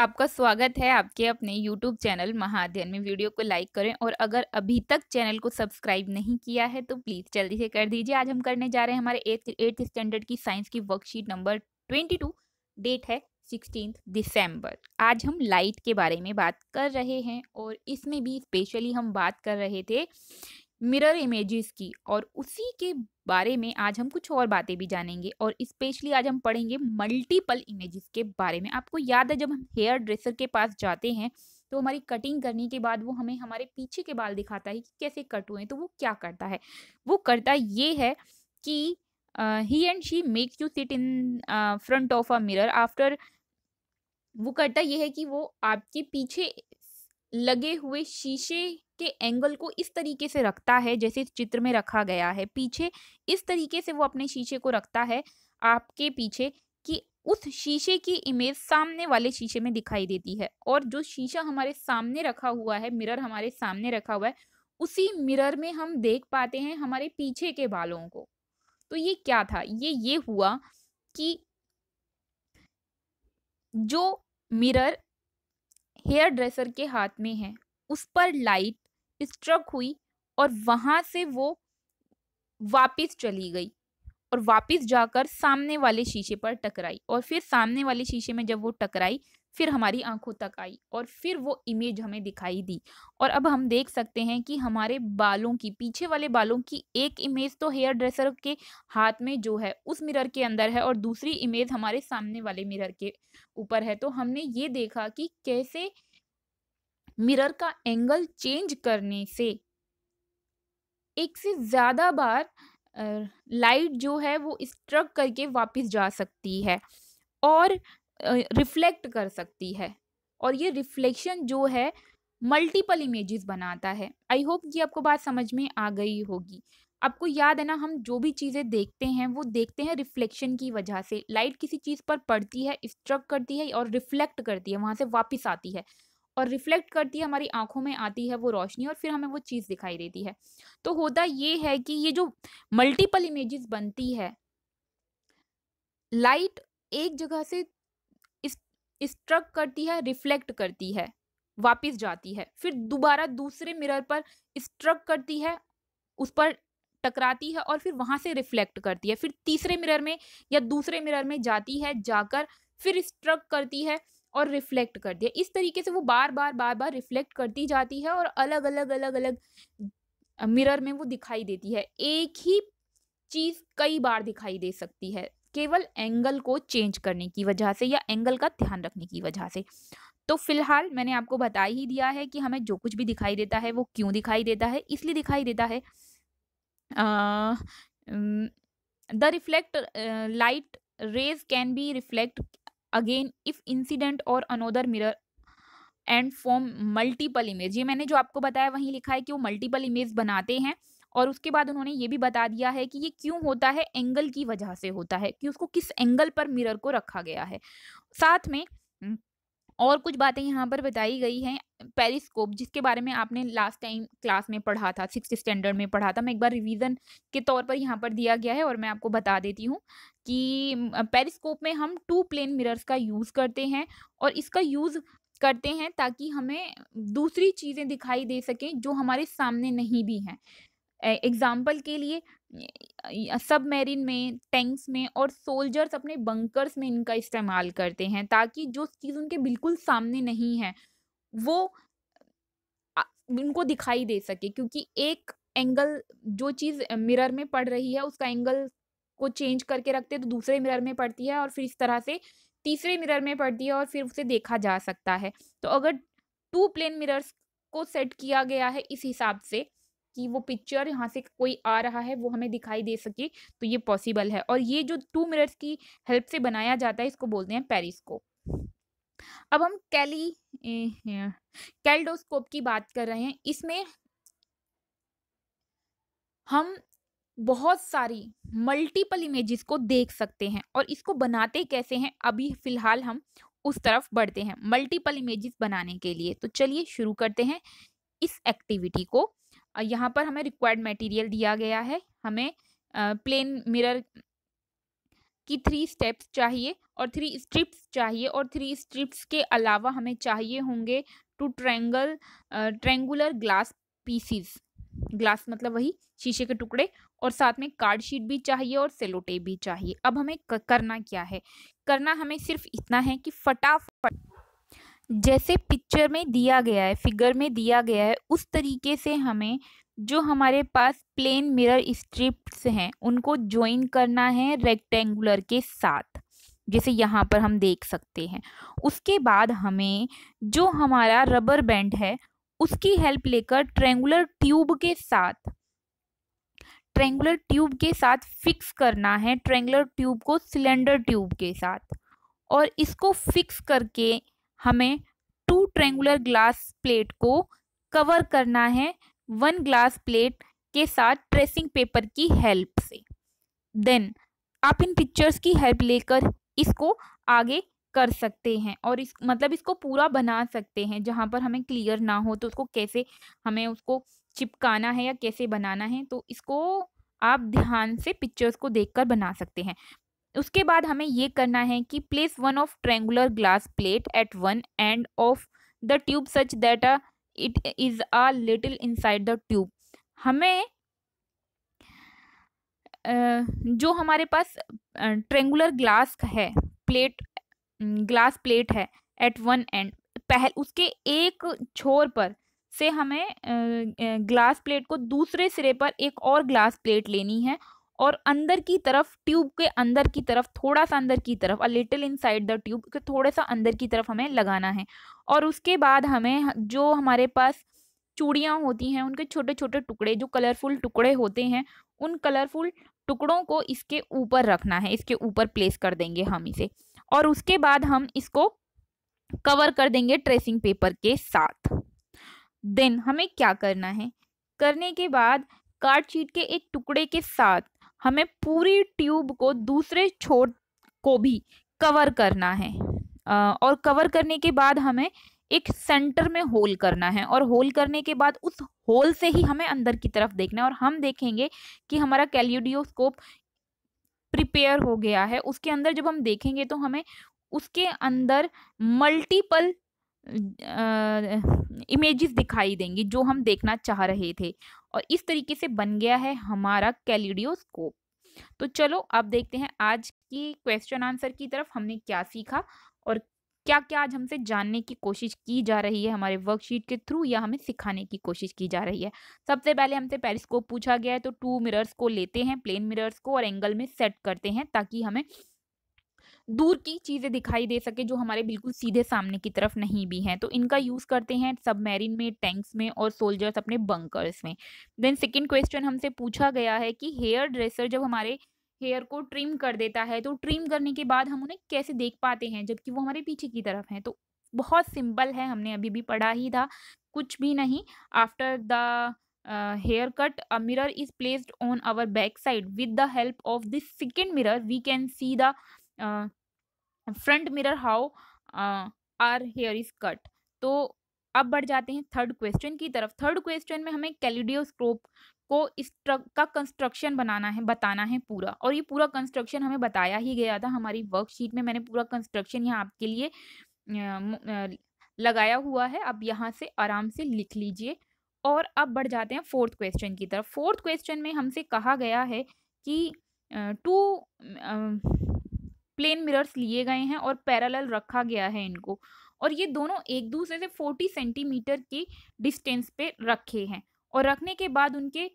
आपका स्वागत है आपके अपने YouTube चैनल महाध्ययन में वीडियो को लाइक करें और अगर अभी तक चैनल को सब्सक्राइब नहीं किया है तो प्लीज़ जल्दी से कर दीजिए आज हम करने जा रहे हैं हमारे एट्थ एट्थ स्टैंडर्ड की साइंस की worksheet number twenty two date है सिक्सटीन दिसंबर आज हम लाइट के बारे में बात कर रहे हैं और इसमें भी स्पेशली हम बात कर रहे थे मिरर इमेजेस की और उसी के बारे में आज हम कुछ और बातें भी जानेंगे और स्पेशली आज हम पढ़ेंगे मल्टीपल इमेजेस के बारे में आपको याद है जब हम हेयर ड्रेसर के पास जाते हैं तो हमारी कटिंग करने के बाद वो हमें हमारे पीछे के बाल दिखाता है कि कैसे कट हुए तो वो क्या करता है वो करता ये है कि he and she make you sit in front of a mirror after वो करता यह है कि वो आपके पीछे लगे हुए शीशे के एंगल को इस तरीके से रखता है जैसे इस चित्र में रखा गया है पीछे इस तरीके से वो अपने शीशे को रखता है आपके पीछे कि उस शीशे की इमेज सामने वाले शीशे में दिखाई देती है और जो शीशा हमारे सामने रखा हुआ है मिरर हमारे सामने रखा हुआ है उसी मिरर में हम देख पाते हैं हमारे पीछे के बालों को तो ये क्या था ये ये हुआ कि जो मिरर हेयर ड्रेसर के हाथ में है उस पर लाइट स्ट्रक हुई और वहाँ से वो वापस चली गई और वापस जाकर सामने वाले शीशे पर टकराई और फिर सामने वाले शीशे में जब वो टकराई फिर हमारी आंखों तक आई और फिर वो इमेज हमें दिखाई दी और अब हम देख सकते हैं कि हमारे बालों की पीछे वाले बालों की एक इमेज तो हेयर ड्रेसर के हाथ में जो है उस मिरर के अंदर है और दूसरी इमेज हमारे सामने वाले मिरर के ऊपर है तो हमने ये देखा कि कैसे मिरर का एंगल चेंज करने से एक से ज़्यादा बार लाइट जो है वो स्ट्रक करके वापस जा सकती है और रिफ्लेक्ट कर सकती है और ये रिफ्लेक्शन जो है मल्टीपल इमेजेस बनाता है आई होप ये आपको बात समझ में आ गई होगी आपको याद है ना हम जो भी चीज़ें देखते हैं वो देखते हैं रिफ्लेक्शन की वजह से लाइट किसी चीज़ पर पड़ती है स्ट्रक करती है और रिफ्लेक्ट करती है वहाँ से वापस आती है और रिफ्लेक्ट करती है हमारी आंखों में आती है वो रोशनी और फिर हमें वो चीज़ दिखाई देती है तो होता ये है कि ये जो मल्टीपल इमेजेस बनती है लाइट एक जगह से स्ट्रक करती है रिफ्लेक्ट करती है वापस जाती है फिर दोबारा दूसरे मिरर पर स्ट्रक करती है उस पर टकराती है और फिर वहाँ से रिफ्लेक्ट करती है फिर तीसरे मिरर में या दूसरे मिरर में जाती है जाकर फिर स्ट्रक करती है और रिफ्लेक्ट कर दिया इस तरीके से वो बार बार बार बार रिफ्लेक्ट करती जाती है और अलग अलग अलग अलग मिरर में वो दिखाई देती है एक ही चीज़ कई बार दिखाई दे सकती है केवल एंगल को चेंज करने की वजह से या एंगल का ध्यान रखने की वजह से तो फिलहाल मैंने आपको बता ही दिया है कि हमें जो कुछ भी दिखाई देता है वो क्यों दिखाई देता है इसलिए दिखाई देता है the reflect light rays can be reflect again if incident और another mirror and form multiple image ये मैंने जो आपको बताया वहीं लिखा है कि वो मल्टीपल इमेज बनाते हैं और उसके बाद उन्होंने ये भी बता दिया है कि ये क्यों होता है एंगल की वजह से होता है कि उसको किस एंगल पर मिरर को रखा गया है साथ में हम्म, और कुछ बातें यहाँ पर बताई गई हैं पेरिस्कोप जिसके बारे में आपने लास्ट टाइम क्लास में पढ़ा था सिक्स स्टैंडर्ड में पढ़ा था मैं एक बार रिवीजन के तौर पर यहाँ पर दिया गया है और मैं आपको बता देती हूँ कि पेरिस्कोप में हम टू प्लेन मिरर्स का यूज़ करते हैं और इसका यूज़ करते हैं ताकि हमें दूसरी चीज़ें दिखाई दे सकें जो हमारे सामने नहीं भी हैं एग्ज़ाम्पल के लिए मेरिन में टैंक्स में और सोल्जर्स अपने बंकर्स में इनका इस्तेमाल करते हैं ताकि जो चीज़ उनके बिल्कुल सामने नहीं है वो उनको दिखाई दे सके क्योंकि एक एंगल जो चीज़ मिरर में पड़ रही है उसका एंगल को चेंज करके रखते तो दूसरे मिरर में पड़ती है और फिर इस तरह से तीसरे मिरर में पड़ती है और फिर उसे देखा जा सकता है तो अगर टू प्लेन मिरर्स को सेट किया गया है इस हिसाब से कि वो पिक्चर यहाँ से कोई आ रहा है वो हमें दिखाई दे सके तो ये पॉसिबल है और ये जो टू मिरर्स की हेल्प से बनाया जाता है इसको बोलते हैं पेरिस्कोप अब हम कैली कैल्डोस्कोप की बात कर रहे हैं इसमें हम बहुत सारी मल्टीपल इमेजेस को देख सकते हैं और इसको बनाते कैसे हैं अभी फिलहाल हम उस तरफ बढ़ते हैं मल्टीपल इमेजेस बनाने के लिए तो चलिए शुरू करते हैं इस एक्टिविटी को यहाँ पर हमें रिक्वायर्ड मटेरियल दिया गया है हमें प्लेन मिरर कि थ्री स्टेप्स चाहिए और थ्री स्ट्रिप्स चाहिए और थ्री स्ट्रिप्स के अलावा हमें चाहिए होंगे two triangle triangular glass pieces glass मतलब वही शीशे के टुकड़े और साथ में कार्ड शीट भी चाहिए और सेलोटेप भी चाहिए अब हमें करना क्या है करना हमें सिर्फ इतना है कि फटाफट जैसे पिक्चर में दिया गया है फिगर में दिया गया है उस तरीके से हमें जो हमारे पास प्लेन मिरर स्ट्रिप्स हैं उनको ज्वाइन करना है रेक्टेंगुलर के साथ जैसे यहाँ पर हम देख सकते हैं उसके बाद हमें जो हमारा रबर बैंड है उसकी हेल्प लेकर ट्रेंगुलर ट्यूब के साथ ट्रेंगुलर ट्यूब के साथ फिक्स करना है ट्रेंगुलर ट्यूब को सिलेंडर ट्यूब के साथ और इसको फिक्स करके हमें टू ट्रेंगुलर ग्लास प्लेट को कवर करना है वन ग्लास प्लेट के साथ ट्रेसिंग पेपर की हेल्प से देन आप इन पिक्चर्स की हेल्प लेकर इसको आगे कर सकते हैं और इस मतलब इसको पूरा बना सकते हैं जहाँ पर हमें क्लियर ना हो तो उसको कैसे हमें उसको चिपकाना है या कैसे बनाना है तो इसको आप ध्यान से पिक्चर्स को देखकर बना सकते हैं उसके बाद हमें ये करना है कि place one of triangular glass plate at one end of the tube such that it is a little inside the tube हमें जो हमारे पास ट्रेंगुलर ग्लास है प्लेट ग्लास प्लेट है एट वन एंड पहल उसके एक छोर पर से हमें ग्लास प्लेट को दूसरे सिरे पर एक और ग्लास प्लेट लेनी है और अंदर की तरफ ट्यूब के अंदर की तरफ थोड़ा सा अंदर की तरफ a little inside the tube के थोड़ा सा अंदर की तरफ हमें लगाना है और उसके बाद हमें जो हमारे पास चूड़ियाँ होती हैं उनके छोटे छोटे टुकड़े जो कलरफुल टुकड़े होते हैं उन कलरफुल टुकड़ों को इसके ऊपर रखना है इसके ऊपर प्लेस कर देंगे हम इसे और उसके बाद हम इसको कवर कर देंगे ट्रेसिंग पेपर के साथ देन हमें क्या करना है करने के बाद कार्ड शीट के एक टुकड़े के साथ हमें पूरी ट्यूब को दूसरे छोर को भी कवर करना है और कवर करने के बाद हमें एक सेंटर में होल करना है और होल करने के बाद उस होल से ही हमें अंदर की तरफ देखना है और हम देखेंगे कि हमारा कैल्यूडियोस्कोप प्रिपेयर हो गया है उसके अंदर जब हम देखेंगे तो हमें उसके अंदर मल्टीपल इमेजेस दिखाई देंगी जो हम देखना चाह रहे थे और इस तरीके से बन गया है हमारा कैलिडियोस्कोप तो चलो अब देखते हैं आज की क्वेश्चन आंसर की तरफ हमने क्या सीखा और क्या क्या आज हमसे जानने की कोशिश की जा रही है हमारे वर्कशीट के थ्रू या हमें सिखाने की कोशिश की जा रही है सबसे पहले हमसे पेरिस्कोप पूछा गया है तो टू मिरर्स को लेते हैं प्लेन मिरर्स को और एंगल में सेट करते हैं ताकि हमें दूर की चीज़ें दिखाई दे सके जो हमारे बिल्कुल सीधे सामने की तरफ नहीं भी हैं तो इनका यूज़ करते हैं सबमेरिन में टैंक्स में और सोल्जर्स अपने बंकर्स में देन सेकेंड क्वेश्चन हमसे पूछा गया है कि हेयर ड्रेसर जब हमारे हेयर को ट्रिम कर देता है तो ट्रिम करने के बाद हम उन्हें कैसे देख पाते हैं जबकि वो हमारे पीछे की तरफ हैं तो बहुत सिंपल है हमने अभी भी पढ़ा ही था कुछ भी नहीं after the hair cut a mirror is placed on our back side with the help of this second mirror we can see the front mirror how our hair is cut तो अब बढ़ जाते हैं थर्ड क्वेश्चन की तरफ third question में हमें कैलिडियोस्कोप को इस ट्रक का कंस्ट्रक्शन बनाना है बताना है पूरा और ये पूरा कंस्ट्रक्शन हमें बताया ही गया था हमारी वर्कशीट में मैंने पूरा कंस्ट्रक्शन यहाँ आपके लिए लगाया हुआ है अब यहाँ से आराम से लिख लीजिए और अब बढ़ जाते हैं फोर्थ क्वेश्चन की तरफ फोर्थ क्वेश्चन में हमसे कहा गया है कि टू प्लेन मिरर्स लिए गए हैं और पैरेलल रखा गया है इनको और ये दोनों एक दूसरे से फोर्टी सेंटीमीटर की डिस्टेंस पे रखे हैं और रखने के बाद उनके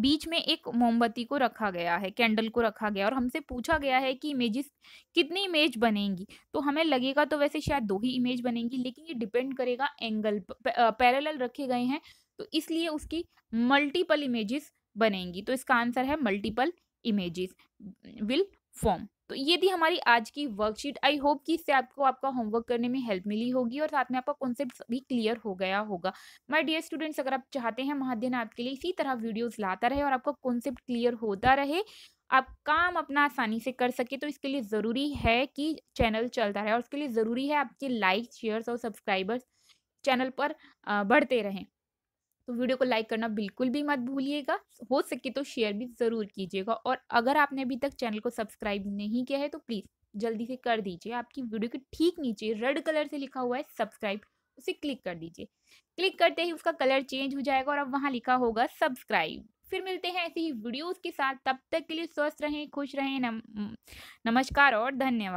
बीच में एक मोमबत्ती को रखा गया है कैंडल को रखा गया और हमसे पूछा गया है कि इमेजेस कितनी इमेज बनेंगी तो हमें लगेगा तो वैसे शायद दो ही इमेज बनेंगी लेकिन ये डिपेंड करेगा एंगल पैरल रखे गए हैं तो इसलिए उसकी मल्टीपल इमेजेस बनेंगी तो इसका आंसर है मल्टीपल इमेजेस विल फॉर्म तो ये थी हमारी आज की वर्कशीट आई होप कि इससे आपको आपका होमवर्क करने में हेल्प मिली होगी और साथ में आपका कॉन्सेप्ट भी क्लियर हो गया होगा माय डियर स्टूडेंट्स अगर आप चाहते हैं महाध्यन आपके लिए इसी तरह वीडियोस लाता रहे और आपका कॉन्सेप्ट क्लियर होता रहे आप काम अपना आसानी से कर सके तो इसके लिए ज़रूरी है कि चैनल चलता रहे और उसके लिए ज़रूरी है आपके लाइक शेयर्स और सब्सक्राइबर्स चैनल पर बढ़ते रहें तो वीडियो को लाइक करना बिल्कुल भी मत भूलिएगा हो सके तो शेयर भी ज़रूर कीजिएगा और अगर आपने अभी तक चैनल को सब्सक्राइब नहीं किया है तो प्लीज़ जल्दी से कर दीजिए आपकी वीडियो के ठीक नीचे रेड कलर से लिखा हुआ है सब्सक्राइब उसे क्लिक कर दीजिए क्लिक करते ही उसका कलर चेंज हो जाएगा और अब वहाँ लिखा होगा सब्सक्राइब फिर मिलते हैं ऐसी ही वीडियोज़ के साथ तब तक के लिए स्वस्थ रहें खुश रहें नम, नमस्कार और धन्यवाद